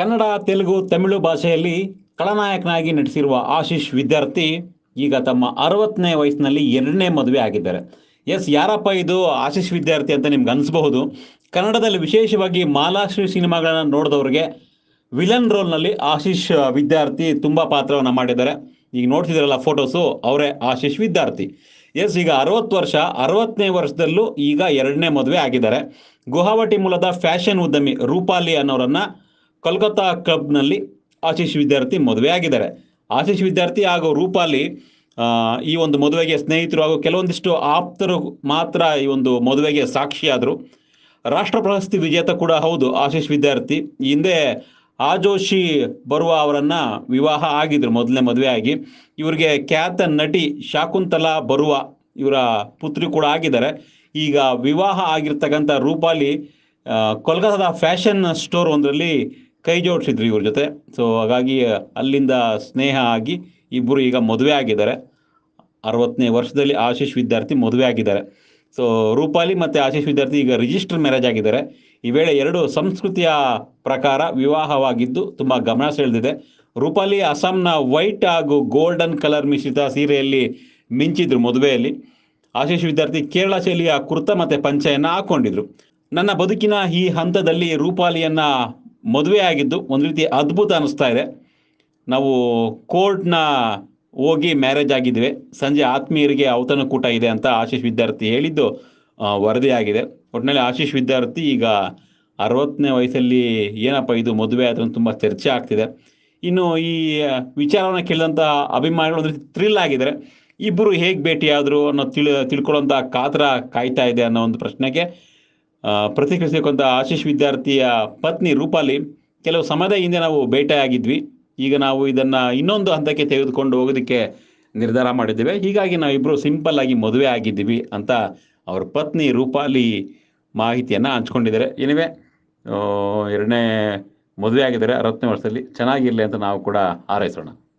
ಕನ್ನಡ ತೆಲುಗು ತಮಿಳು ಭಾಷೆಯಲ್ಲಿ ಕಳನಾಯಕನಾಗಿ ನಟಿಸಿರುವ ಆಶೀಶ್ ವಿದ್ಯಾರ್ಥಿ ಈಗ ತಮ್ಮ ಅರವತ್ತನೇ ವಯಸ್ಸಿನಲ್ಲಿ ಎರಡನೇ ಮದುವೆ ಆಗಿದ್ದಾರೆ ಎಸ್ ಯಾರಪ್ಪ ಇದು ಆಶೀಶ್ ವಿದ್ಯಾರ್ಥಿ ಅಂತ ನಿಮ್ಗೆ ಅನ್ನಿಸಬಹುದು ಕನ್ನಡದಲ್ಲಿ ವಿಶೇಷವಾಗಿ ಮಾಲಾಶ್ರೀ ಸಿನಿಮಾಗಳನ್ನು ನೋಡಿದವ್ರಿಗೆ ವಿಲನ್ ರೋಲ್ನಲ್ಲಿ ಆಶೀಶ್ ವಿದ್ಯಾರ್ಥಿ ತುಂಬ ಪಾತ್ರವನ್ನು ಮಾಡಿದ್ದಾರೆ ಈಗ ನೋಡ್ತಿದ್ದಾರಲ್ಲ ಫೋಟೋಸು ಅವರೇ ಆಶೀಶ್ ವಿದ್ಯಾರ್ಥಿ ಎಸ್ ಈಗ ಅರವತ್ತು ವರ್ಷ ಅರವತ್ತನೇ ವರ್ಷದಲ್ಲೂ ಈಗ ಎರಡನೇ ಮದುವೆ ಆಗಿದ್ದಾರೆ ಗುವಾಹಟಿ ಮೂಲದ ಫ್ಯಾಷನ್ ಉದ್ಯಮಿ ರೂಪಾಲಿ ಅನ್ನೋರನ್ನು ಕೋಲ್ಕತ್ತಾ ಕ್ಲಬ್ನಲ್ಲಿ ಆಶೀಶ್ ವಿದ್ಯಾರ್ಥಿ ಮದುವೆ ಆಗಿದ್ದಾರೆ ಆಶೀಶ್ ವಿದ್ಯಾರ್ಥಿ ಹಾಗೂ ರೂಪಾಲಿ ಈ ಒಂದು ಮದುವೆಗೆ ಸ್ನೇಹಿತರು ಹಾಗೂ ಕೆಲವೊಂದಿಷ್ಟು ಆಪ್ತರು ಮಾತ್ರ ಈ ಒಂದು ಮದುವೆಗೆ ಸಾಕ್ಷಿಯಾದರು ರಾಷ್ಟ್ರ ಪ್ರಶಸ್ತಿ ವಿಜೇತ ಕೂಡ ಹೌದು ಆಶೀಶ್ ವಿದ್ಯಾರ್ಥಿ ಹಿಂದೆ ಆಜೋಶಿ ಬರುವ ಅವರನ್ನು ವಿವಾಹ ಆಗಿದ್ರು ಮೊದಲನೇ ಮದುವೆ ಆಗಿ ಇವರಿಗೆ ಖ್ಯಾತ ನಟಿ ಶಾಕುಂತಲಾ ಬರುವ ಇವರ ಪುತ್ರಿ ಕೂಡ ಆಗಿದ್ದಾರೆ ಈಗ ವಿವಾಹ ಆಗಿರ್ತಕ್ಕಂಥ ರೂಪಾಲಿ ಕೋಲ್ಕತ್ತಾದ ಫ್ಯಾಷನ್ ಸ್ಟೋರ್ ಒಂದರಲ್ಲಿ ಕೈ ಜೋಡಿಸಿದ್ರು ಇವ್ರ ಜೊತೆ ಸೊ ಹಾಗಾಗಿ ಅಲ್ಲಿಂದ ಸ್ನೇಹ ಆಗಿ ಇಬ್ಬರು ಈಗ ಮದುವೆ ಆಗಿದ್ದಾರೆ ಅರವತ್ತನೇ ವರ್ಷದಲ್ಲಿ ಆಶೀಶ್ ವಿದ್ಯಾರ್ಥಿ ಮದುವೆ ಆಗಿದ್ದಾರೆ ಸೊ ರೂಪಾಲಿ ಮತ್ತು ಆಶೀಶ್ ವಿದ್ಯಾರ್ಥಿ ಈಗ ರಿಜಿಸ್ಟರ್ ಮ್ಯಾರೇಜ್ ಆಗಿದ್ದಾರೆ ಈ ವೇಳೆ ಎರಡು ಸಂಸ್ಕೃತಿಯ ಪ್ರಕಾರ ವಿವಾಹವಾಗಿದ್ದು ತುಂಬ ಗಮನ ಸೆಳೆದಿದೆ ರೂಪಾಲಿ ಅಸ್ಸಾಂನ ವೈಟ್ ಹಾಗೂ ಗೋಲ್ಡನ್ ಕಲರ್ ಮಿಶ್ರಿತ ಸೀರೆಯಲ್ಲಿ ಮಿಂಚಿದ್ರು ಮದುವೆಯಲ್ಲಿ ಆಶೀಶ್ ವಿದ್ಯಾರ್ಥಿ ಕೇರಳ ಶೈಲಿಯ ಕುರ್ತಾ ಮತ್ತು ಪಂಚೆಯನ್ನು ಹಾಕ್ಕೊಂಡಿದ್ರು ನನ್ನ ಬದುಕಿನ ಈ ಹಂತದಲ್ಲಿ ರೂಪಾಲಿಯನ್ನು ಮದುವೆ ಆಗಿದ್ದು ಒಂದು ರೀತಿ ಅದ್ಭುತ ಅನ್ನಿಸ್ತಾ ಇದೆ ನಾವು ಕೋರ್ಟ್ನ ಹೋಗಿ ಮ್ಯಾರೇಜ್ ಆಗಿದ್ವಿ ಸಂಜೆ ಆತ್ಮೀಯರಿಗೆ ಅವತನ ಕೂಟ ಇದೆ ಅಂತ ಆಶೀಶ್ ವಿದ್ಯಾರ್ಥಿ ಹೇಳಿದ್ದು ವರದಿ ಆಗಿದೆ ಒಟ್ಟಿನಲ್ಲಿ ಆಶೀಶ್ ವಿದ್ಯಾರ್ಥಿ ಈಗ ಅರವತ್ತನೇ ವಯಸ್ಸಲ್ಲಿ ಏನಪ್ಪ ಇದು ಮದುವೆ ಆದ್ರೆ ತುಂಬ ಚರ್ಚೆ ಆಗ್ತಿದೆ ಇನ್ನು ಈ ವಿಚಾರವನ್ನು ಕೇಳಿದಂಥ ಅಭಿಮಾನಿಗಳು ಒಂದು ಥ್ರಿಲ್ ಆಗಿದ್ದಾರೆ ಇಬ್ಬರು ಹೇಗೆ ಭೇಟಿಯಾದರು ಅನ್ನೋ ತಿಳಿ ತಿಳ್ಕೊಳ್ಳೋಂಥ ಕಾತರ ಕಾಯ್ತಾ ಇದೆ ಅನ್ನೋ ಒಂದು ಪ್ರಶ್ನೆಗೆ ಪ್ರತಿಕ್ರಿಯಿಸಿದ ಕೊಂತ ಆಶೀಶ್ ವಿದ್ಯಾರ್ಥಿಯ ಪತ್ನಿ ರೂಪಾಲಿ ಕೆಲವು ಸಮಯದ ಹಿಂದೆ ನಾವು ಭೇಟಿಯಾಗಿದ್ವಿ ಈಗ ನಾವು ಇದನ್ನು ಇನ್ನೊಂದು ಹಂತಕ್ಕೆ ತೆಗೆದುಕೊಂಡು ಹೋಗೋದಕ್ಕೆ ನಿರ್ಧಾರ ಮಾಡಿದ್ದೇವೆ ಹೀಗಾಗಿ ನಾವು ಸಿಂಪಲ್ ಆಗಿ ಮದುವೆ ಆಗಿದ್ದೀವಿ ಅಂತ ಅವ್ರ ಪತ್ನಿ ರೂಪಾಲಿ ಮಾಹಿತಿಯನ್ನು ಹಂಚ್ಕೊಂಡಿದ್ದಾರೆ ಏನಿವೆ ಎರಡನೇ ಮದುವೆ ಆಗಿದ್ದಾರೆ ಅರವತ್ತನೇ ವರ್ಷದಲ್ಲಿ ಚೆನ್ನಾಗಿರಲಿ ಅಂತ ನಾವು ಕೂಡ ಹಾರೈಸೋಣ